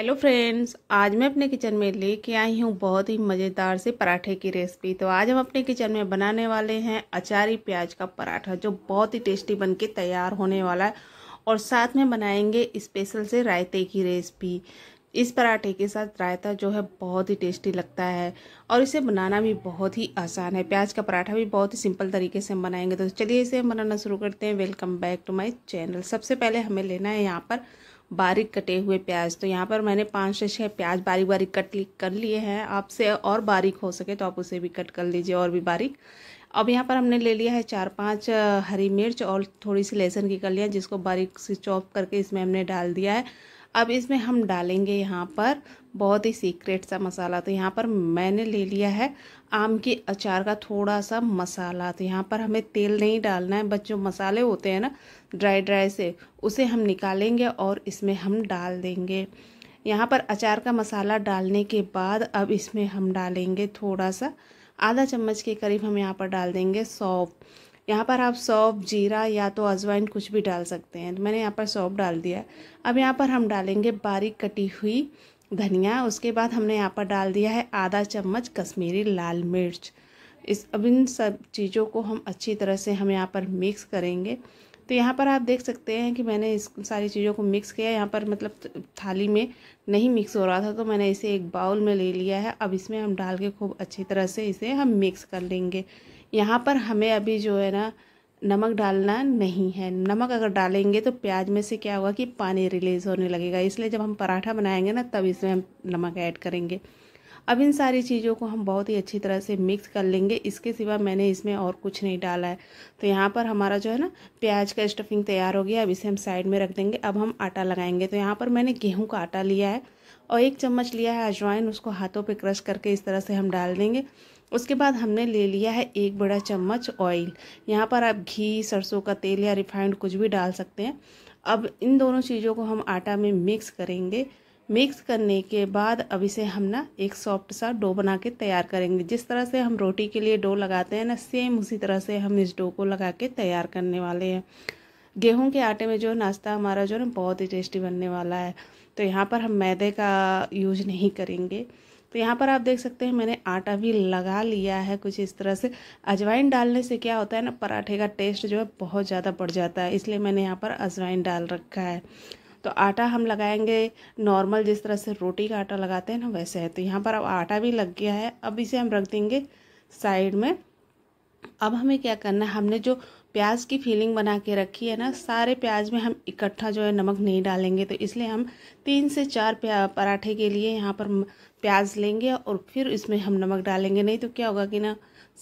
hello friends आज मैं अपने किचन में लेके आई हूँ बहुत ही मज़ेदार से पराठे की रेसिपी तो आज हम अपने किचन में बनाने वाले हैं अचारी प्याज का पराठा जो बहुत ही टेस्टी बनके तैयार होने वाला है और साथ में बनाएंगे स्पेशल से रायते की रेसिपी इस पराठे के साथ रायता जो है बहुत ही टेस्टी लगता है और इसे बनाना भी बहुत ही आसान है प्याज का पराठा भी बहुत ही सिंपल तरीके से हम बनाएंगे तो चलिए इसे हम बनाना शुरू करते हैं welcome back to my channel सबसे पहले हमें लेना है यहाँ पर बारीक कटे हुए प्याज तो यहाँ पर मैंने पाँच से छः प्याज बारीक बारीक कट कर लिए हैं आपसे और बारीक हो सके तो आप उसे भी कट कर लीजिए और भी बारीक अब यहाँ पर हमने ले लिया है चार पांच हरी मिर्च और थोड़ी सी लहसुन की कलियाँ जिसको बारीक से चॉप करके इसमें हमने डाल दिया है अब इसमें हम डालेंगे यहाँ पर बहुत ही सीक्रेट सा मसाला तो यहाँ पर मैंने ले लिया है आम के अचार का थोड़ा सा मसाला तो यहाँ पर हमें तेल नहीं डालना है बस जो मसाले होते हैं ना ड्राई ड्राई से उसे हम निकालेंगे और इसमें हम डाल देंगे यहाँ पर अचार का मसाला डालने के बाद अब इसमें हम डालेंगे थोड़ा सा आधा चम्मच के करीब हम यहाँ पर डाल देंगे सौफ़ यहाँ पर आप सौंप जीरा या तो अजवाइन कुछ भी डाल सकते हैं तो मैंने यहाँ पर सौंप डाल दिया अब यहाँ पर हम डालेंगे बारीक कटी हुई धनिया उसके बाद हमने यहाँ पर डाल दिया है आधा चम्मच कश्मीरी लाल मिर्च इस अब इन सब चीज़ों को हम अच्छी तरह से हम यहाँ पर मिक्स करेंगे तो यहाँ पर आप देख सकते हैं कि मैंने इस सारी चीज़ों को मिक्स किया यहाँ पर मतलब थाली में नहीं मिक्स हो रहा था तो मैंने इसे एक बाउल में ले लिया है अब इसमें हम डाल के खूब अच्छी तरह से इसे हम मिक्स कर लेंगे यहाँ पर हमें अभी जो है ना नमक डालना नहीं है नमक अगर डालेंगे तो प्याज में से क्या होगा कि पानी रिलीज़ होने लगेगा इसलिए जब हम पराठा बनाएंगे ना तब इसमें हम नमक ऐड करेंगे अब इन सारी चीज़ों को हम बहुत ही अच्छी तरह से मिक्स कर लेंगे इसके सिवा मैंने इसमें और कुछ नहीं डाला है तो यहाँ पर हमारा जो है ना प्याज का स्टफिंग तैयार हो गया अब इसे हम साइड में रख देंगे अब हम आटा लगाएंगे तो यहाँ पर मैंने गेहूँ का आटा लिया है और एक चम्मच लिया है अजवाइन उसको हाथों पे क्रश करके इस तरह से हम डाल देंगे उसके बाद हमने ले लिया है एक बड़ा चम्मच ऑयल यहाँ पर आप घी सरसों का तेल या रिफाइंड कुछ भी डाल सकते हैं अब इन दोनों चीज़ों को हम आटा में मिक्स करेंगे मिक्स करने के बाद अब इसे हम ना एक सॉफ्ट सा डो बना के तैयार करेंगे जिस तरह से हम रोटी के लिए डो लगाते हैं ना सेम उसी तरह से हम इस डो को लगा के तैयार करने वाले हैं गेहूं के आटे में जो नाश्ता हमारा जो ना बहुत ही टेस्टी बनने वाला है तो यहाँ पर हम मैदे का यूज नहीं करेंगे तो यहाँ पर आप देख सकते हैं मैंने आटा भी लगा लिया है कुछ इस तरह से अजवाइन डालने से क्या होता है ना पराठे का टेस्ट जो है बहुत ज़्यादा बढ़ जाता है इसलिए मैंने यहाँ पर अजवाइन डाल रखा है तो आटा हम लगाएंगे नॉर्मल जिस तरह से रोटी का आटा लगाते हैं ना वैसे है तो यहाँ पर अब आटा भी लग गया है अब इसे हम रख देंगे साइड में अब हमें क्या करना है हमने जो प्याज की फीलिंग बना के रखी है ना सारे प्याज में हम इकट्ठा जो है नमक नहीं डालेंगे तो इसलिए हम तीन से चार पराठे के लिए यहाँ पर प्याज लेंगे और फिर इसमें हम नमक डालेंगे नहीं तो क्या होगा कि ना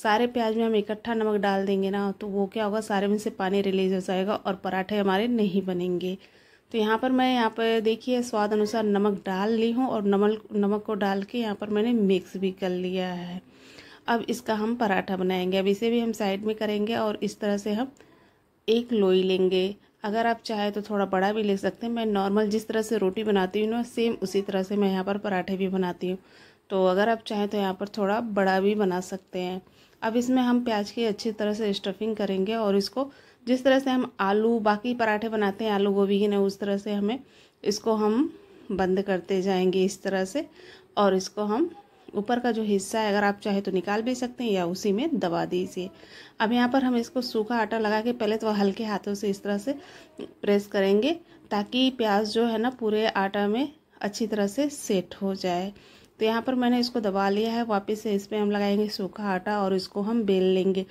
सारे प्याज में हम इकट्ठा नमक डाल देंगे ना तो वो क्या होगा सारे में से पानी रिलीज हो जाएगा और पराठे हमारे नहीं बनेंगे तो यहाँ पर मैं यहाँ पर देखिए स्वाद अनुसार नमक डाल ली हूँ और नमक नमक को डाल के यहाँ पर मैंने मिक्स भी कर लिया है अब इसका हम पराठा बनाएंगे अब इसे भी हम साइड में करेंगे और इस तरह से हम एक लोई लेंगे अगर आप चाहे तो थोड़ा बड़ा भी ले सकते हैं मैं नॉर्मल जिस तरह से रोटी बनाती हूँ ना सेम उसी तरह से मैं यहाँ पर पराठे भी बनाती हूँ तो अगर आप चाहें तो यहाँ पर थोड़ा बड़ा भी बना सकते हैं अब इसमें हम प्याज की अच्छी तरह से स्टफिंग करेंगे और इसको जिस तरह से हम आलू बाकी पराठे बनाते हैं आलू गोभी के ना उस तरह से हमें इसको हम बंद करते जाएंगे इस तरह से और इसको हम ऊपर का जो हिस्सा है अगर आप चाहे तो निकाल भी सकते हैं या उसी में दबा दीजिए अब यहाँ पर हम इसको सूखा आटा लगा के पहले तो हल्के हाथों से इस तरह से प्रेस करेंगे ताकि प्याज जो है ना पूरे आटा में अच्छी तरह से सेट हो जाए तो यहाँ पर मैंने इसको दबा लिया है वापस से इस पर हम लगाएंगे सूखा आटा और इसको हम बेल लेंगे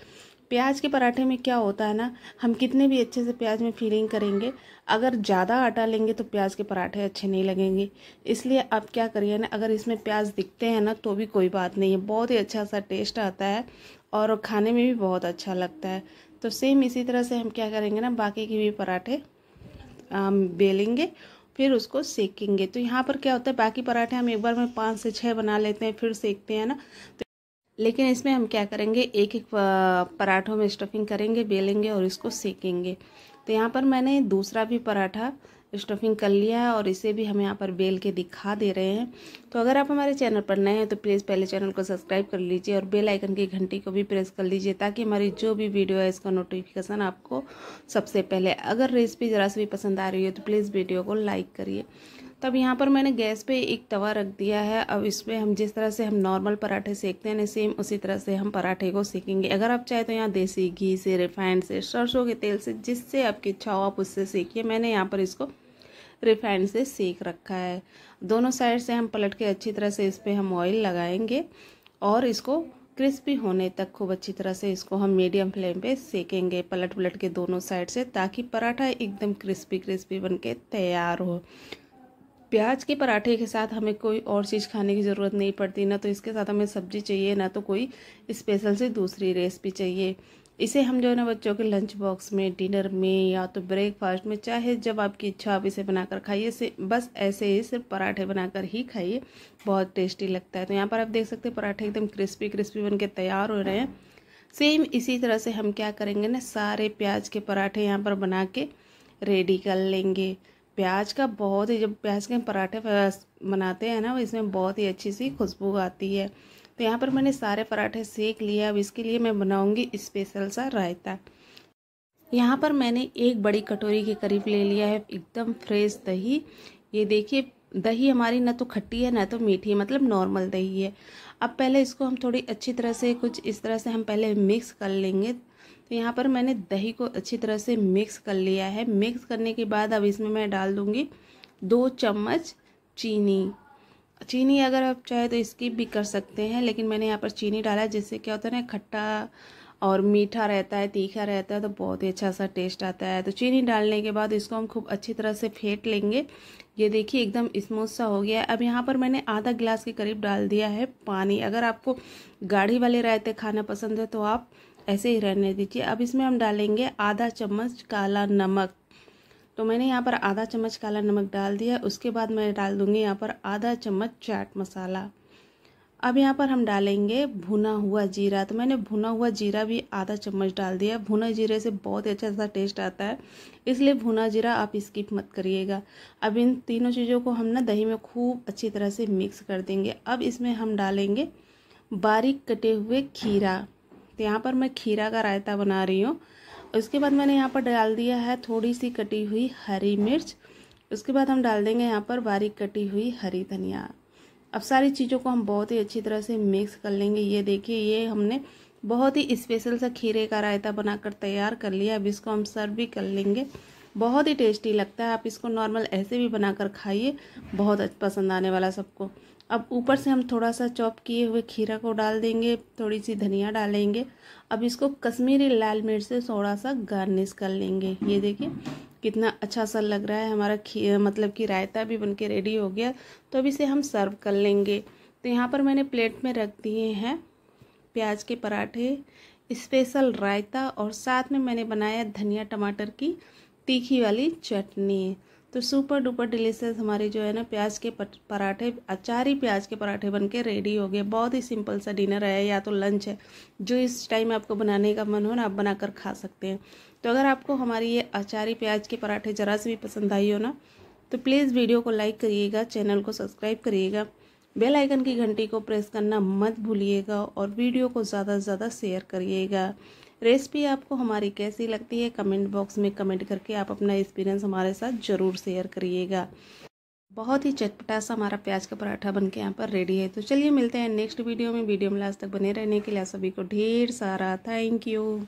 प्याज के पराठे में क्या होता है ना हम कितने भी अच्छे से प्याज में फीलिंग करेंगे अगर ज़्यादा आटा लेंगे तो प्याज के पराठे अच्छे नहीं लगेंगे इसलिए आप क्या करिए ना अगर इसमें प्याज दिखते हैं ना तो भी कोई बात नहीं है बहुत ही अच्छा सा टेस्ट आता है और खाने में भी बहुत अच्छा लगता है तो सेम इसी तरह से हम क्या करेंगे ना बाकी के भी पराठे बेलेंगे फिर उसको सेकेंगे तो यहाँ पर क्या होता है बाकी पराठे हम एक बार में पाँच से छः बना लेते हैं फिर सेकते हैं ना तो लेकिन इसमें हम क्या करेंगे एक एक पराठों में स्टफिंग करेंगे बेलेंगे और इसको सेकेंगे तो यहाँ पर मैंने दूसरा भी पराठा स्टफिंग कर लिया है और इसे भी हम यहाँ पर बेल के दिखा दे रहे हैं तो अगर आप हमारे चैनल पर नए हैं तो प्लीज़ पहले चैनल को सब्सक्राइब कर लीजिए और बेल आइकन की घंटी को भी प्रेस कर लीजिए ताकि हमारी जो भी वीडियो है इसका नोटिफिकेशन आपको सबसे पहले अगर रेसिपी ज़रा से भी पसंद आ रही है तो प्लीज़ वीडियो को लाइक करिए तब यहाँ पर मैंने गैस पे एक तवा रख दिया है अब इसमें हम जिस तरह से हम नॉर्मल पराठे सेकते हैं सेम उसी तरह से हम पराठे को सेकेंगे अगर आप चाहे तो यहाँ देसी घी से रिफाइंड से सरसों के तेल से जिससे आपकी इच्छा हो आप उससे सेकिए मैंने यहाँ पर इसको रिफाइंड से सेक रखा है दोनों साइड से हम पलट के अच्छी तरह से इस पर हम ऑयल लगाएंगे और इसको क्रिस्पी होने तक खूब अच्छी तरह से इसको हम मीडियम फ्लेम पे सेकेंगे पलट पलट के दोनों साइड से ताकि पराठा एकदम क्रिस्पी क्रिस्पी बन के तैयार हो प्याज के पराठे के साथ हमें कोई और चीज़ खाने की ज़रूरत नहीं पड़ती ना तो इसके साथ हमें सब्ज़ी चाहिए ना तो कोई स्पेशल से दूसरी रेसिपी चाहिए इसे हम जो है ना बच्चों के लंच बॉक्स में डिनर में या तो ब्रेकफास्ट में चाहे जब आपकी इच्छा आप इसे बनाकर खाइए से बस ऐसे ही सिर्फ पराठे बनाकर ही खाइए बहुत टेस्टी लगता है तो यहाँ पर आप देख सकते हैं पराठे एकदम क्रिस्पी क्रिस्पी बन के तैयार हो रहे हैं सेम इसी तरह से हम क्या करेंगे ना सारे प्याज के पराठे यहाँ पर बना के रेडी कर लेंगे प्याज का बहुत ही जब प्याज के पराठे बनाते हैं ना वो इसमें बहुत ही अच्छी सी खुशबू आती है तो यहाँ पर मैंने सारे पराठे सेक लिए अब इसके लिए मैं बनाऊँगी स्पेशल सा रायता यहाँ पर मैंने एक बड़ी कटोरी के करीब ले लिया है एकदम फ्रेश दही ये देखिए दही हमारी ना तो खट्टी है ना तो मीठी है मतलब नॉर्मल दही है अब पहले इसको हम थोड़ी अच्छी तरह से कुछ इस तरह से हम पहले मिक्स कर लेंगे तो यहाँ पर मैंने दही को अच्छी तरह से मिक्स कर लिया है मिक्स करने के बाद अब इसमें मैं डाल दूँगी दो चम्मच चीनी चीनी अगर आप चाहे तो स्किप भी कर सकते हैं लेकिन मैंने यहाँ पर चीनी डाला जिससे क्या होता है ना खट्टा और मीठा रहता है तीखा रहता है तो बहुत ही अच्छा सा टेस्ट आता है तो चीनी डालने के बाद इसको हम खूब अच्छी तरह से फेंट लेंगे ये देखिए एकदम स्मूथ सा हो गया है अब यहाँ पर मैंने आधा गिलास के करीब डाल दिया है पानी अगर आपको गाढ़ी वाले रायते खाना पसंद है तो आप ऐसे ही रहने दीजिए अब इसमें हम डालेंगे आधा चम्मच काला नमक तो मैंने यहाँ पर आधा चम्मच काला नमक डाल दिया उसके बाद मैं डाल दूँगी यहाँ पर आधा चम्मच चाट मसाला अब यहाँ पर हम डालेंगे भुना हुआ जीरा तो मैंने भुना हुआ जीरा भी आधा चम्मच डाल दिया भुना जीरे से बहुत अच्छा सा टेस्ट आता है इसलिए भुना जीरा आप स्किप मत करिएगा अब इन तीनों चीज़ों को हम ना दही में खूब अच्छी तरह से मिक्स कर देंगे अब इसमें हम डालेंगे बारीक कटे हुए खीरा तो यहाँ पर मैं खीरा का रायता बना रही हूँ उसके बाद मैंने यहाँ पर डाल दिया है थोड़ी सी कटी हुई हरी मिर्च उसके बाद हम डाल देंगे यहाँ पर बारीक कटी हुई हरी धनिया अब सारी चीज़ों को हम बहुत ही अच्छी तरह से मिक्स कर लेंगे ये देखिए ये हमने बहुत ही स्पेशल सा खीरे का रायता बनाकर तैयार कर लिया अब इसको हम सर्व भी कर लेंगे बहुत ही टेस्टी लगता है आप इसको नॉर्मल ऐसे भी बनाकर खाइए बहुत पसंद आने वाला सबको अब ऊपर से हम थोड़ा सा चॉप किए हुए खीरा को डाल देंगे थोड़ी सी धनिया डालेंगे अब इसको कश्मीरी लाल मिर्च से थोड़ा सा गार्निश कर लेंगे ये देखिए कितना अच्छा सा लग रहा है हमारा खी मतलब कि रायता भी बन के रेडी हो गया तो अब इसे हम सर्व कर लेंगे तो यहाँ पर मैंने प्लेट में रख दिए हैं प्याज के पराठे स्पेशल रायता और साथ में मैंने बनाया धनिया टमाटर की तीखी वाली चटनी तो सुपर डुपर डिलीशियस हमारे जो है ना प्याज के पराठे अचारी प्याज के पराठे बन के रेडी हो गए बहुत ही सिंपल सा डिनर है या तो लंच है जो इस टाइम आपको बनाने का मन हो ना आप बनाकर खा सकते हैं तो अगर आपको हमारी ये अचारी प्याज के पराठे ज़रा से भी पसंद आई हो ना तो प्लीज़ वीडियो को लाइक करिएगा चैनल को सब्सक्राइब करिएगा बेल आइकन की घंटी को प्रेस करना मत भूलिएगा और वीडियो को ज़्यादा से ज़्यादा शेयर करिएगा रेसिपी आपको हमारी कैसी लगती है कमेंट बॉक्स में कमेंट करके आप अपना एक्सपीरियंस हमारे साथ ज़रूर शेयर करिएगा बहुत ही चटपटा सा हमारा प्याज का पराठा बन के यहाँ पर रेडी है तो चलिए मिलते हैं नेक्स्ट वीडियो में वीडियो में लास्ट तक बने रहने के लिए सभी को ढेर सारा थैंक यू